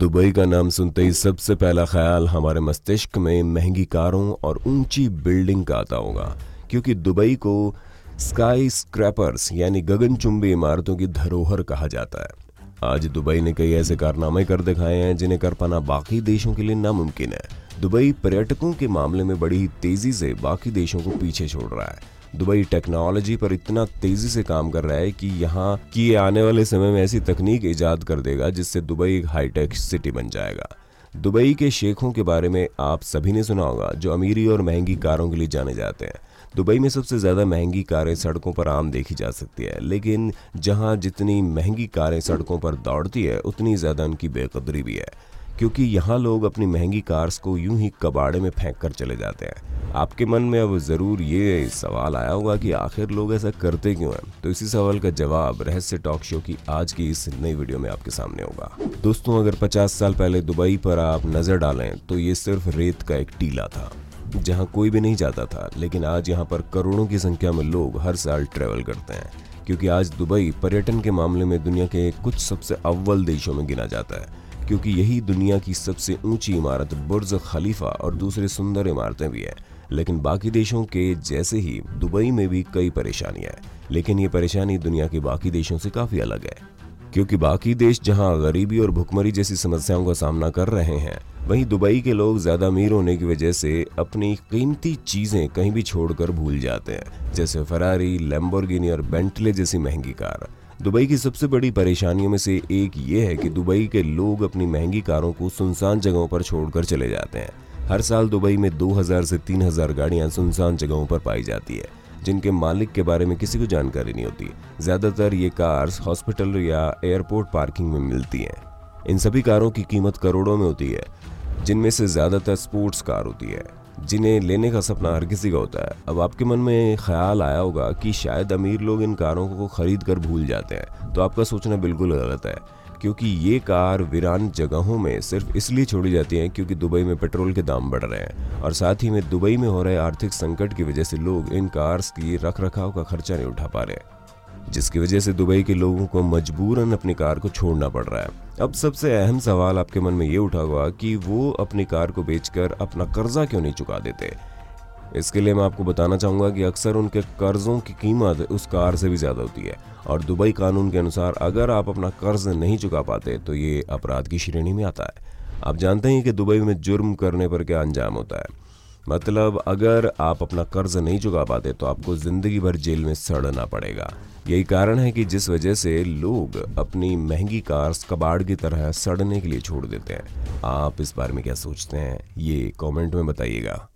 Dubai का नाम सुनते ही सबसे पहला ख्याल हमारे मस्तिष्क में महंगी कारों और ऊंची बिल्डिंग का आता होगा क्योंकि दुबई को स्काई स्क्रैपर्स यानी गगनचुंबी इमारतों की धरोहर कहा जाता है आज दुबई ने कई ऐसे कारनामे कर दिखाए हैं जिन्हें कर पाना बाकी देशों के लिए नामुमकिन है दुबई पर्यटकों के मामले में बड़ी तेजी से बाकी देशों को पीछे छोड़ रहा है दुबई टेक्नोलॉजी पर इतना तेजी से काम कर रहा है कि यहाँ की आने वाले समय में ऐसी तकनीक ईजाद कर देगा जिससे दुबई एक हाईटेक सिटी बन जाएगा दुबई के शेखों के बारे में आप सभी ने सुना होगा जो अमीरी और महंगी कारों के लिए जाने जाते हैं दुबई में सबसे ज़्यादा महंगी कारें सड़कों पर आम देखी जा सकती है लेकिन जहाँ जितनी महंगी कारें सड़कों पर दौड़ती है उतनी ज़्यादा उनकी बेकदरी भी है क्योंकि यहाँ लोग अपनी महंगी कार्स को यूं ही कबाड़े में फेंक कर चले जाते हैं आपके मन में अब ज़रूर ये सवाल आया होगा कि आखिर लोग ऐसा करते क्यों हैं तो इसी सवाल का जवाब रहस्य टॉक शो की आज की इस नई वीडियो में आपके सामने होगा दोस्तों अगर 50 साल पहले दुबई पर आप नज़र डालें तो ये सिर्फ रेत का एक टीला था जहाँ कोई भी नहीं जाता था लेकिन आज यहाँ पर करोड़ों की संख्या में लोग हर साल ट्रेवल करते हैं क्योंकि आज दुबई पर्यटन के मामले में दुनिया के कुछ सबसे अव्वल देशों में गिना जाता है क्योंकि यही दुनिया की सबसे ऊंची इमारत बुर्ज खलीफा और दूसरी सुंदर इमारतें भी हैं लेकिन बाकी देशों के जैसे ही दुबई में भी कई परेशानियां हैं लेकिन ये परेशानी दुनिया के बाकी देशों से काफी अलग है क्योंकि बाकी देश जहां गरीबी और भुखमरी जैसी समस्याओं का सामना कर रहे हैं वहीं दुबई के लोग ज्यादा अमीर होने की वजह से अपनी कीमती चीजें कहीं भी छोड़कर भूल जाते हैं जैसे फरारी लेम्बोर्गिनी और बेंटले जैसी महंगी कार दुबई की सबसे बड़ी परेशानियों में से एक ये है कि दुबई के लोग अपनी महंगी कारों को सुनसान जगहों पर छोड़कर चले जाते हैं हर साल दुबई में 2000 से 3000 गाड़ियां सुनसान जगहों पर पाई जाती है जिनके मालिक के बारे में किसी को जानकारी नहीं होती ज्यादातर ये कार्स हॉस्पिटल या एयरपोर्ट पार्किंग में मिलती हैं इन सभी कारों की कीमत करोड़ों में होती है जिनमें से ज्यादातर स्पोर्ट्स कार होती है जिन्हें लेने का सपना हर किसी का होता है अब आपके मन में ख्याल आया होगा कि शायद अमीर लोग इन कारों को खरीद कर भूल जाते हैं तो आपका सोचना बिल्कुल गलत है क्योंकि ये कार वीरान जगहों में सिर्फ इसलिए छोड़ी जाती हैं क्योंकि दुबई में पेट्रोल के दाम बढ़ रहे हैं और साथ ही में दुबई में हो रहे आर्थिक संकट की वजह से लोग इन कार्स की रख रखाव का खर्चा नहीं उठा पा रहे जिसकी वजह से दुबई के लोगों को मजबूरन अपनी कार को छोड़ना पड़ रहा है अब सबसे अहम सवाल आपके मन में ये उठा हुआ कि वो अपनी कार को बेचकर अपना कर्जा क्यों नहीं चुका देते इसके लिए मैं आपको बताना चाहूंगा कि अक्सर उनके कर्ज़ों की कीमत उस कार से भी ज़्यादा होती है और दुबई कानून के अनुसार अगर आप अपना कर्ज नहीं चुका पाते तो ये अपराध की श्रेणी में आता है आप जानते हैं कि दुबई में जुर्म करने पर क्या अंजाम होता है मतलब अगर आप अपना कर्ज नहीं चुका पाते तो आपको ज़िंदगी भर जेल में सड़ना पड़ेगा यही कारण है कि जिस वजह से लोग अपनी महंगी कार्स कबाड़ की तरह सड़ने के लिए छोड़ देते हैं आप इस बारे में क्या सोचते हैं ये कमेंट में बताइएगा